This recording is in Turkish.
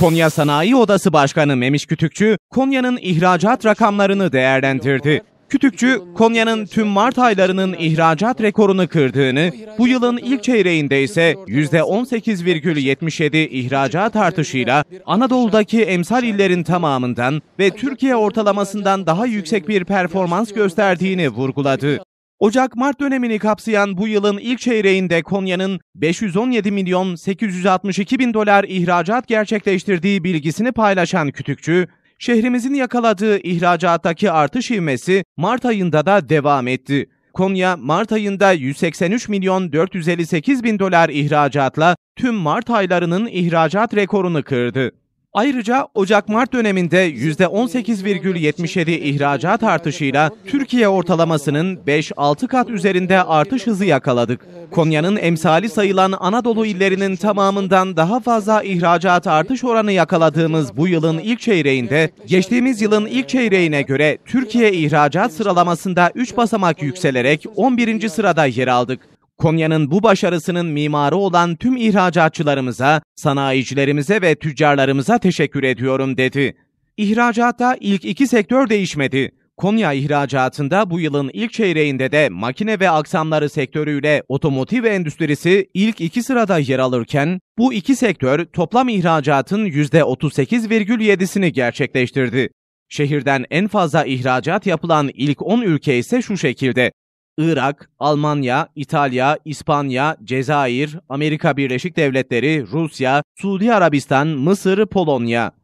Konya Sanayi Odası Başkanı Memiş Kütükçü, Konya'nın ihracat rakamlarını değerlendirdi. Kütükçü, Konya'nın tüm Mart aylarının ihracat rekorunu kırdığını, bu yılın ilk çeyreğinde ise %18,77 ihracat artışıyla Anadolu'daki emsal illerin tamamından ve Türkiye ortalamasından daha yüksek bir performans gösterdiğini vurguladı. Ocak-Mart dönemini kapsayan bu yılın ilk çeyreğinde Konya'nın 517 milyon 862 bin dolar ihracat gerçekleştirdiği bilgisini paylaşan kütükçü, şehrimizin yakaladığı ihracattaki artış ivmesi Mart ayında da devam etti. Konya Mart ayında 183 milyon 458 bin dolar ihracatla tüm Mart aylarının ihracat rekorunu kırdı. Ayrıca Ocak-Mart döneminde %18,77 ihracat artışıyla Türkiye ortalamasının 5-6 kat üzerinde artış hızı yakaladık. Konya'nın emsali sayılan Anadolu illerinin tamamından daha fazla ihracat artış oranı yakaladığımız bu yılın ilk çeyreğinde, geçtiğimiz yılın ilk çeyreğine göre Türkiye ihracat sıralamasında 3 basamak yükselerek 11. sırada yer aldık. Konya'nın bu başarısının mimarı olan tüm ihracatçılarımıza, sanayicilerimize ve tüccarlarımıza teşekkür ediyorum dedi. İhracatta ilk iki sektör değişmedi. Konya ihracatında bu yılın ilk çeyreğinde de makine ve aksamları sektörüyle otomotiv endüstrisi ilk iki sırada yer alırken bu iki sektör toplam ihracatın %38,7'sini gerçekleştirdi. Şehirden en fazla ihracat yapılan ilk 10 ülke ise şu şekilde. Irak, Almanya, İtalya, İspanya, Cezayir, Amerika Birleşik Devletleri, Rusya, Suudi Arabistan, Mısır, Polonya.